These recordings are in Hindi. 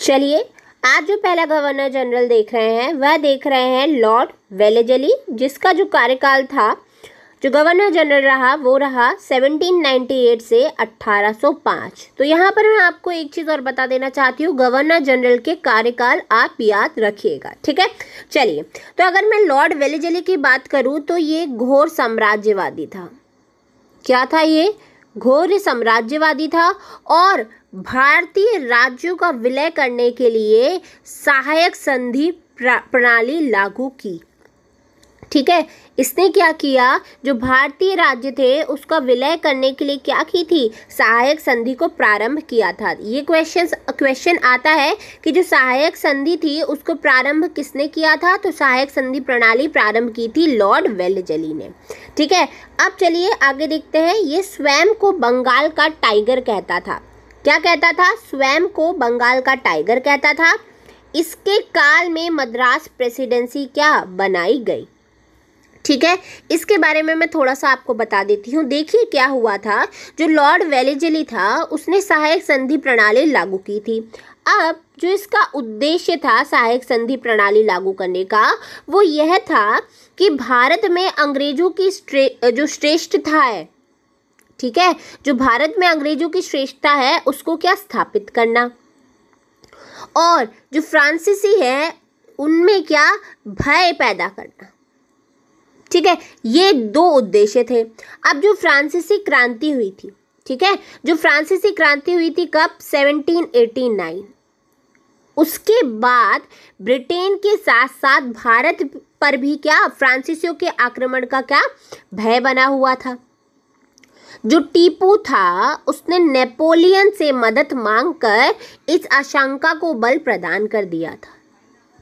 चलिए आज जो पहला गवर्नर जनरल देख रहे हैं वह देख रहे हैं लॉर्ड वेलेजली जिसका जो कार्यकाल था जो गवर्नर जनरल रहा वो रहा 1798 से 1805 तो यहाँ पर मैं आपको एक चीज़ और बता देना चाहती हूँ गवर्नर जनरल के कार्यकाल आप याद रखिएगा ठीक है चलिए तो अगर मैं लॉर्ड वेलेजली की बात करूँ तो ये घोर साम्राज्यवादी था क्या था ये घोर साम्राज्यवादी था और भारतीय राज्यों का विलय करने के लिए सहायक संधि प्रणाली लागू की ठीक है इसने क्या किया जो भारतीय राज्य थे उसका विलय करने के लिए क्या की थी सहायक संधि को प्रारंभ किया था ये क्वेश्चन क्वेश्चन आता है कि जो सहायक संधि थी उसको प्रारंभ किसने किया था तो सहायक संधि प्रणाली प्रारंभ की थी लॉर्ड वेलजली ने ठीक है अब चलिए आगे देखते हैं ये स्वयं को बंगाल का टाइगर कहता था क्या कहता था स्वयं को बंगाल का टाइगर कहता था इसके काल में मद्रास प्रेसिडेंसी क्या बनाई गई ठीक है इसके बारे में मैं थोड़ा सा आपको बता देती हूँ देखिए क्या हुआ था जो लॉर्ड वेलेजली था उसने सहायक संधि प्रणाली लागू की थी अब जो इसका उद्देश्य था सहायक संधि प्रणाली लागू करने का वो यह था कि भारत में अंग्रेजों की जो श्रेष्ठता है ठीक है जो भारत में अंग्रेजों की श्रेष्ठता है उसको क्या स्थापित करना और जो फ्रांसीसी है उनमें क्या भय पैदा करना ठीक है ये दो उद्देश्य थे अब जो फ्रांसीसी क्रांति हुई थी ठीक है जो फ्रांसीसी क्रांति हुई थी कब 1789 उसके बाद ब्रिटेन के साथ साथ भारत पर भी क्या फ्रांसीसियों के आक्रमण का क्या भय बना हुआ था जो टीपू था उसने नेपोलियन से मदद मांगकर इस आशंका को बल प्रदान कर दिया था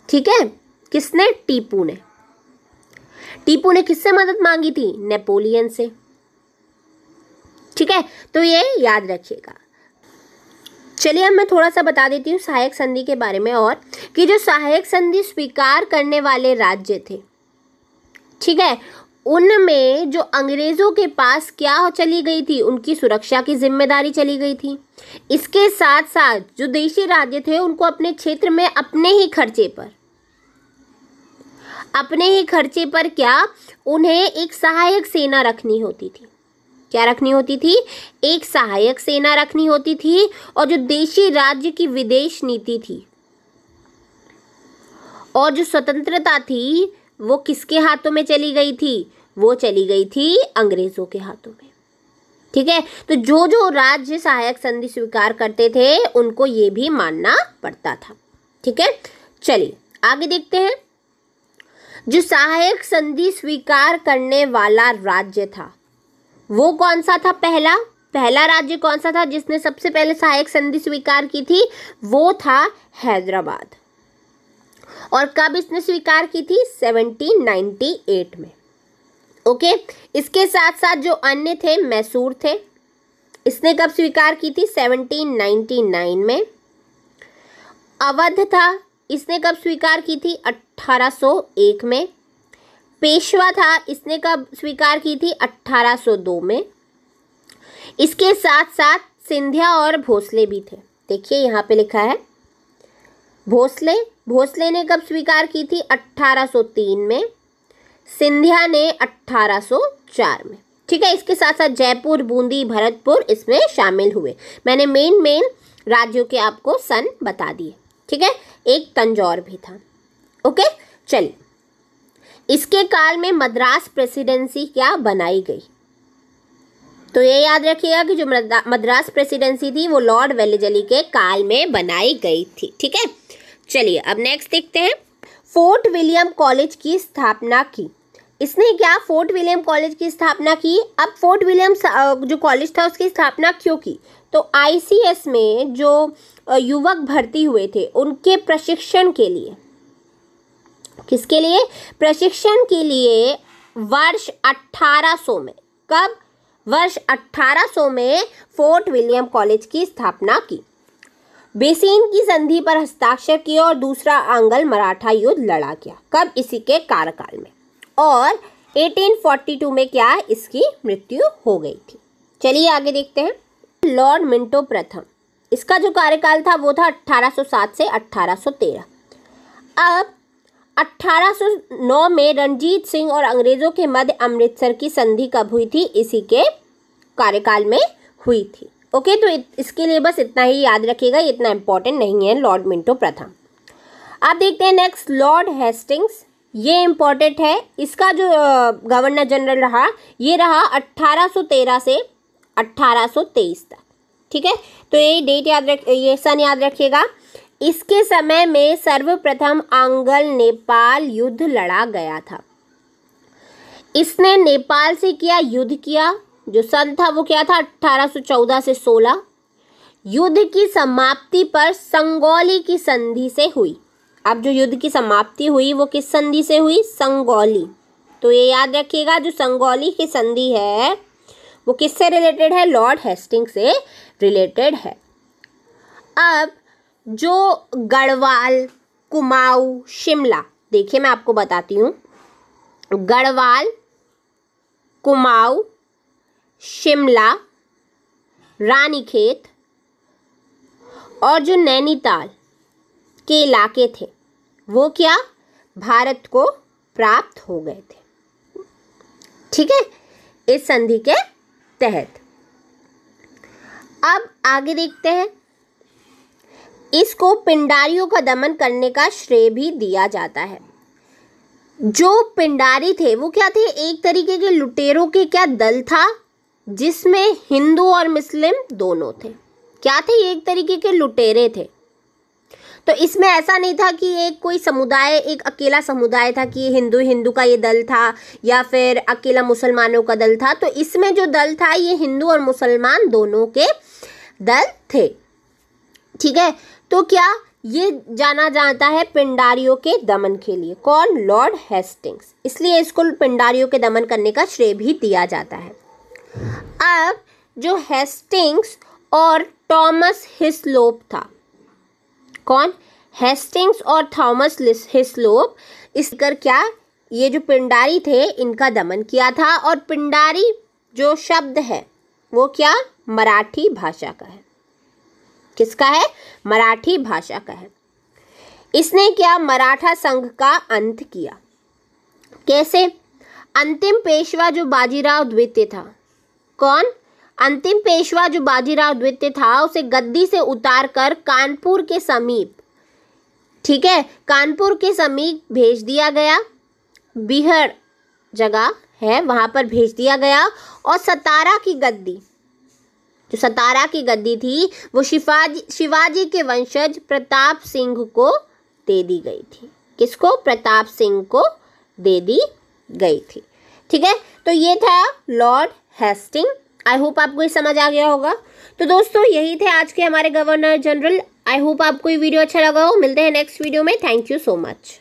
ठीक है किसने टीपू ने टीपू ने किससे मदद मांगी थी नेपोलियन से ठीक है तो ये याद रखिएगा चलिए अब मैं थोड़ा सा बता देती हूँ सहायक संधि के बारे में और कि जो सहायक संधि स्वीकार करने वाले राज्य थे ठीक है उनमें जो अंग्रेज़ों के पास क्या चली गई थी उनकी सुरक्षा की जिम्मेदारी चली गई थी इसके साथ साथ जो देशी राज्य थे उनको अपने क्षेत्र में अपने ही खर्चे पर अपने ही खर्चे पर क्या उन्हें एक सहायक सेना रखनी होती थी क्या रखनी होती थी एक सहायक सेना रखनी होती थी और जो देशी राज्य की विदेश नीति थी और जो स्वतंत्रता थी वो किसके हाथों में चली गई थी वो चली गई थी अंग्रेज़ों के हाथों में ठीक है तो जो जो राज्य सहायक संधि स्वीकार करते थे उनको ये भी मानना पड़ता था ठीक है चलिए आगे देखते हैं जो सहायक संधि स्वीकार करने वाला राज्य था वो कौन सा था पहला पहला राज्य कौन सा था जिसने सबसे पहले सहायक संधि स्वीकार की थी वो था हैदराबाद और कब इसने स्वीकार की थी 1798 में ओके इसके साथ साथ जो अन्य थे मैसूर थे इसने कब स्वीकार की थी 1799 में अवध था इसने कब स्वीकार की थी 1801 में पेशवा था इसने कब स्वीकार की थी 1802 में इसके साथ साथ सिंधिया और भोसले भी थे देखिए यहाँ पे लिखा है भोसले भोसले ने कब स्वीकार की थी 1803 में सिंधिया ने 1804 में ठीक है इसके साथ साथ जयपुर बूंदी भरतपुर इसमें शामिल हुए मैंने मेन मेन राज्यों के आपको सन बता दिए ठीक है एक तंजौर भी था ओके चलिए इसके काल में मद्रास प्रेसिडेंसी क्या बनाई गई तो ये याद रखिएगा कि जो मद्रास प्रेसिडेंसी थी वो लॉर्ड वेलेजली के काल में बनाई गई थी ठीक है चलिए अब नेक्स्ट देखते हैं फोर्ट विलियम कॉलेज की स्थापना की इसने क्या फोर्ट विलियम कॉलेज की स्थापना की अब फोर्ट विलियम जो कॉलेज था उसकी स्थापना क्यों की तो आईसीएस में जो युवक भर्ती हुए थे उनके प्रशिक्षण के लिए किसके लिए प्रशिक्षण के लिए वर्ष 1800 में कब वर्ष 1800 में फोर्ट विलियम कॉलेज की स्थापना की बेसिन की संधि पर हस्ताक्षर किए और दूसरा आंगल मराठा युद्ध लड़ा गया कब इसी के कार्यकाल में और 1842 में क्या इसकी मृत्यु हो गई थी चलिए आगे देखते हैं लॉर्ड मिंटो प्रथम इसका जो कार्यकाल था वो था 1807 से 1813 अब 1809 में रणजीत सिंह और अंग्रेज़ों के मध्य अमृतसर की संधि कब हुई थी इसी के कार्यकाल में हुई थी ओके तो इत, इसके लिए बस इतना ही याद रखिएगा इतना इम्पोर्टेंट नहीं है लॉर्ड मिंटो प्रथम आप देखते हैं नेक्स्ट लॉर्ड हेस्टिंग्स ये इम्पोर्टेंट है इसका जो गवर्नर जनरल रहा ये रहा 1813 से 1823 तक ठीक है तो ये डेट याद रख ये सन याद रखिएगा इसके समय में सर्वप्रथम आंगल नेपाल युद्ध लड़ा गया था इसने नेपाल से किया युद्ध किया जो सन था वो क्या था 1814 से 16 युद्ध की समाप्ति पर संगौली की संधि से हुई अब जो युद्ध की समाप्ति हुई वो किस संधि से हुई संगौली तो ये याद रखिएगा जो संगौली की संधि है वो किससे रिलेटेड है लॉर्ड हेस्टिंग से रिलेटेड है अब जो गढ़वाल कुमाऊ शिमला देखिए मैं आपको बताती हूँ गढ़वाल कुमाऊ शिमला रानीखेत और जो नैनीताल के इलाके थे वो क्या भारत को प्राप्त हो गए थे ठीक है इस संधि के तहत अब आगे देखते हैं इसको पिंडारियों का दमन करने का श्रेय भी दिया जाता है जो पिंडारी थे वो क्या थे एक तरीके के लुटेरों के क्या दल था जिसमें हिंदू और मुस्लिम दोनों थे क्या थे ये एक तरीके के लुटेरे थे तो इसमें ऐसा नहीं था कि एक कोई समुदाय एक अकेला समुदाय था कि हिंदू हिंदू का ये दल था या फिर अकेला मुसलमानों का दल था तो इसमें जो दल था ये हिंदू और मुसलमान दोनों के दल थे ठीक है तो क्या ये जाना जाता है पिंडारियों के दमन के लिए कौन लॉर्ड हेस्टिंग्स इसलिए इसको पिंडारियों के दमन करने का श्रेय भी दिया जाता है अब जो हेस्टिंग्स और टॉमस हिस्लोप था कौन हेस्टिंग्स और थॉमस हिस्लोप इस कर क्या ये जो पिंडारी थे इनका दमन किया था और पिंडारी जो शब्द है वो क्या मराठी भाषा का है किसका है मराठी भाषा का है इसने क्या मराठा संघ का अंत किया कैसे अंतिम पेशवा जो बाजीराव द्वितीय था कौन अंतिम पेशवा जो बाजीराव द्वितीय था उसे गद्दी से उतारकर कानपुर के समीप ठीक है कानपुर के समीप भेज दिया गया बिहड़ जगह है वहाँ पर भेज दिया गया और सतारा की गद्दी जो सतारा की गद्दी थी वो शिवाजी शिवाजी के वंशज प्रताप सिंह को दे दी गई थी किसको प्रताप सिंह को दे दी गई थी ठीक है तो ये था लॉर्ड हेस्टिंग आई होप आपको ये समझ आ गया होगा तो दोस्तों यही थे आज के हमारे गवर्नर जनरल आई होप आपको ये वीडियो अच्छा लगा हो मिलते हैं नेक्स्ट वीडियो में थैंक यू सो मच